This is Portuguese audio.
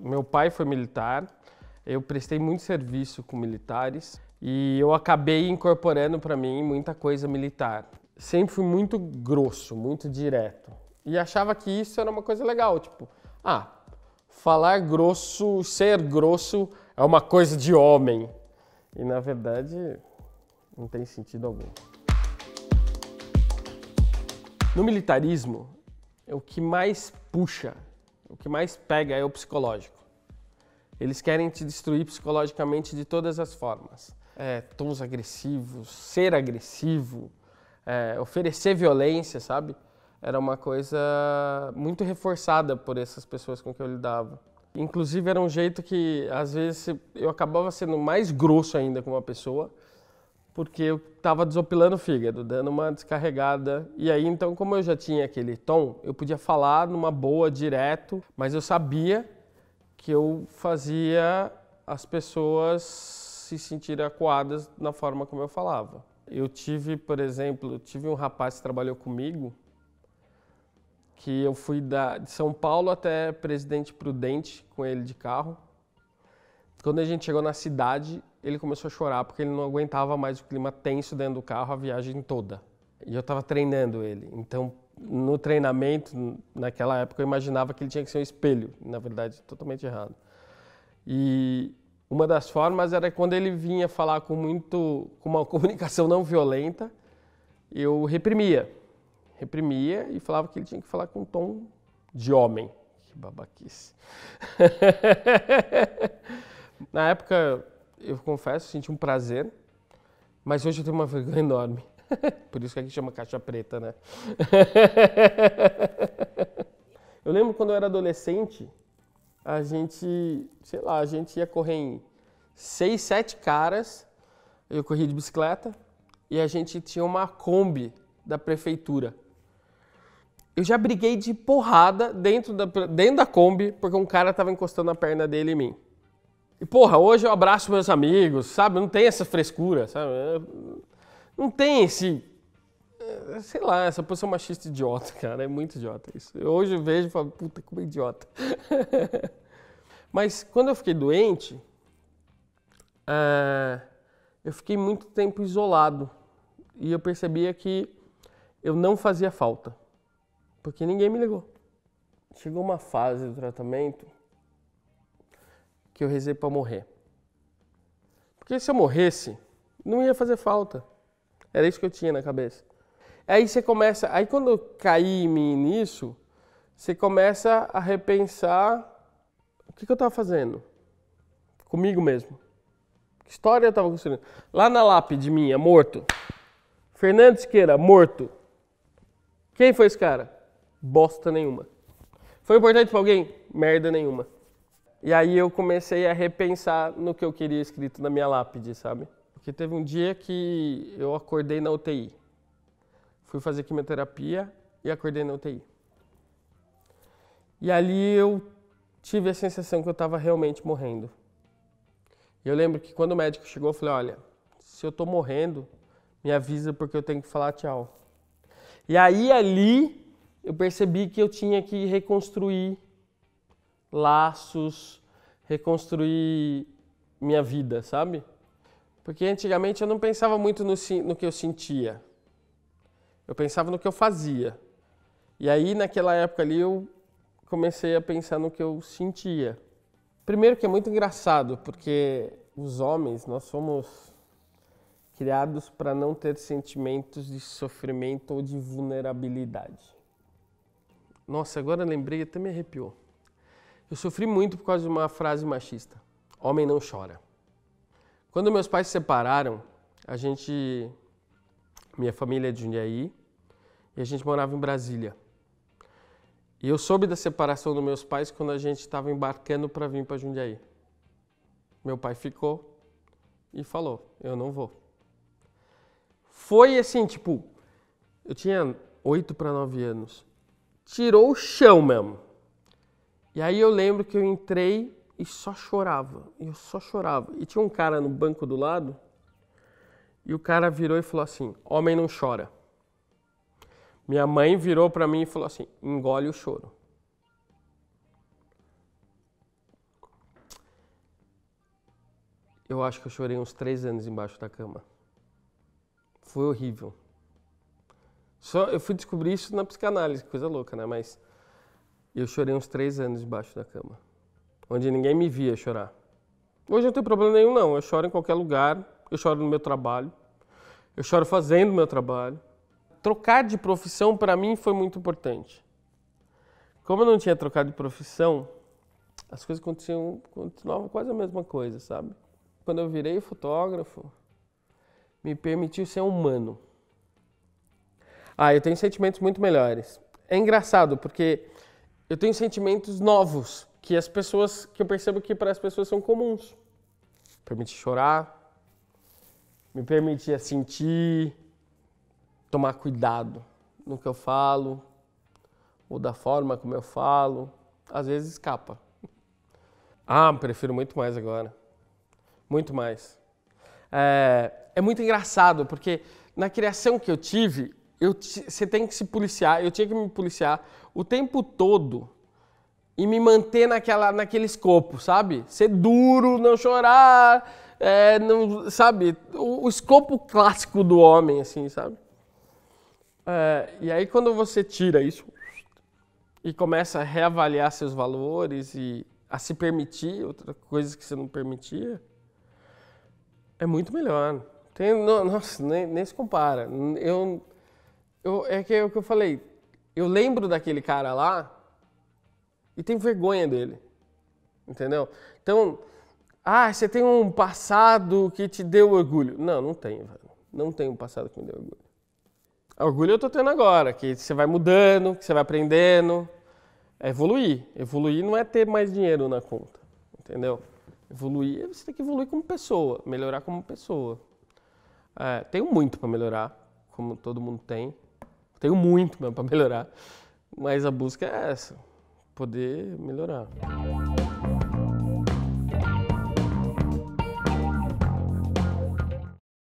Meu pai foi militar, eu prestei muito serviço com militares e eu acabei incorporando para mim muita coisa militar. Sempre fui muito grosso, muito direto. E achava que isso era uma coisa legal, tipo, ah, falar grosso, ser grosso é uma coisa de homem. E na verdade, não tem sentido algum. No militarismo, é o que mais puxa o que mais pega é o psicológico. Eles querem te destruir psicologicamente de todas as formas. É, tons agressivos, ser agressivo, é, oferecer violência, sabe? Era uma coisa muito reforçada por essas pessoas com que eu lidava. Inclusive era um jeito que às vezes eu acabava sendo mais grosso ainda com uma pessoa porque eu estava desopilando o fígado, dando uma descarregada. E aí, então, como eu já tinha aquele tom, eu podia falar numa boa, direto, mas eu sabia que eu fazia as pessoas se sentirem acuadas na forma como eu falava. Eu tive, por exemplo, tive um rapaz que trabalhou comigo, que eu fui da, de São Paulo até Presidente Prudente com ele de carro. Quando a gente chegou na cidade, ele começou a chorar porque ele não aguentava mais o clima tenso dentro do carro a viagem toda. E eu estava treinando ele. Então, no treinamento, naquela época, eu imaginava que ele tinha que ser um espelho. Na verdade, totalmente errado. E uma das formas era quando ele vinha falar com muito, com uma comunicação não violenta, eu reprimia, reprimia e falava que ele tinha que falar com um tom de homem. Que babaquice. Na época, eu confesso, senti um prazer, mas hoje eu tenho uma vergonha enorme. Por isso que aqui chama caixa preta, né? Eu lembro quando eu era adolescente, a gente, sei lá, a gente ia correr em seis, sete caras, eu corria de bicicleta, e a gente tinha uma Kombi da prefeitura. Eu já briguei de porrada dentro da, dentro da Kombi, porque um cara estava encostando a perna dele em mim. E porra, hoje eu abraço meus amigos, sabe? Não tem essa frescura, sabe? É, não tem esse. É, sei lá, essa posição machista idiota, cara. É muito idiota isso. Eu hoje vejo e falo, puta, como é idiota. Mas quando eu fiquei doente, uh, eu fiquei muito tempo isolado. E eu percebia que eu não fazia falta. Porque ninguém me ligou. Chegou uma fase do tratamento que eu rezei para morrer. Porque se eu morresse, não ia fazer falta. Era isso que eu tinha na cabeça. Aí você começa, aí quando eu caí em mim nisso, você começa a repensar o que, que eu estava fazendo comigo mesmo. Que história eu estava construindo? Lá na lápide minha, morto. Fernando Siqueira, morto. Quem foi esse cara? Bosta nenhuma. Foi importante para alguém? Merda nenhuma. E aí eu comecei a repensar no que eu queria escrito na minha lápide, sabe? Porque teve um dia que eu acordei na UTI. Fui fazer quimioterapia e acordei na UTI. E ali eu tive a sensação que eu estava realmente morrendo. E eu lembro que quando o médico chegou, eu falei: olha, se eu estou morrendo, me avisa porque eu tenho que falar tchau. E aí ali eu percebi que eu tinha que reconstruir laços, reconstruir minha vida, sabe? Porque antigamente eu não pensava muito no, no que eu sentia. Eu pensava no que eu fazia. E aí, naquela época ali, eu comecei a pensar no que eu sentia. Primeiro que é muito engraçado, porque os homens, nós somos criados para não ter sentimentos de sofrimento ou de vulnerabilidade. Nossa, agora lembrei, até me arrepiou. Eu sofri muito por causa de uma frase machista: homem não chora. Quando meus pais se separaram, a gente. Minha família é de Jundiaí e a gente morava em Brasília. E eu soube da separação dos meus pais quando a gente estava embarcando para vir para Jundiaí. Meu pai ficou e falou: Eu não vou. Foi assim, tipo, eu tinha oito para nove anos. Tirou o chão mesmo. E aí eu lembro que eu entrei e só chorava. Eu só chorava. E tinha um cara no banco do lado e o cara virou e falou assim: Homem não chora. Minha mãe virou para mim e falou assim: Engole o choro. Eu acho que eu chorei uns três anos embaixo da cama. Foi horrível. Só eu fui descobrir isso na psicanálise, coisa louca, né? Mas e eu chorei uns três anos debaixo da cama, onde ninguém me via chorar. Hoje não tem problema nenhum, não. Eu choro em qualquer lugar, eu choro no meu trabalho, eu choro fazendo meu trabalho. Trocar de profissão para mim foi muito importante. Como eu não tinha trocado de profissão, as coisas continuavam quase a mesma coisa, sabe? Quando eu virei fotógrafo, me permitiu ser humano. Ah, eu tenho sentimentos muito melhores. É engraçado porque eu tenho sentimentos novos que as pessoas que eu percebo que para as pessoas são comuns. Me permite chorar, me permite eh, sentir, tomar cuidado no que eu falo ou da forma como eu falo, às vezes escapa. Ah, prefiro muito mais agora, muito mais. É, é muito engraçado porque na criação que eu tive eu, você tem que se policiar, eu tinha que me policiar o tempo todo e me manter naquela, naquele escopo, sabe? Ser duro, não chorar, é, não, sabe? O, o, escopo clássico do homem, assim, sabe? É, e aí quando você tira isso e começa a reavaliar seus valores e a se permitir outras coisas que você não permitia, é muito melhor. Tem, nossa, nem, nem se compara. Eu eu, é, que, é o que eu falei. Eu lembro daquele cara lá e tenho vergonha dele. Entendeu? Então, ah, você tem um passado que te deu orgulho. Não, não tenho, velho. Não tenho um passado que me deu orgulho. Orgulho eu tô tendo agora, que você vai mudando, que você vai aprendendo. É evoluir. Evoluir não é ter mais dinheiro na conta, entendeu? Evoluir, você tem que evoluir como pessoa, melhorar como pessoa. É, tenho muito para melhorar, como todo mundo tem. Tenho muito para melhorar, mas a busca é essa, poder melhorar.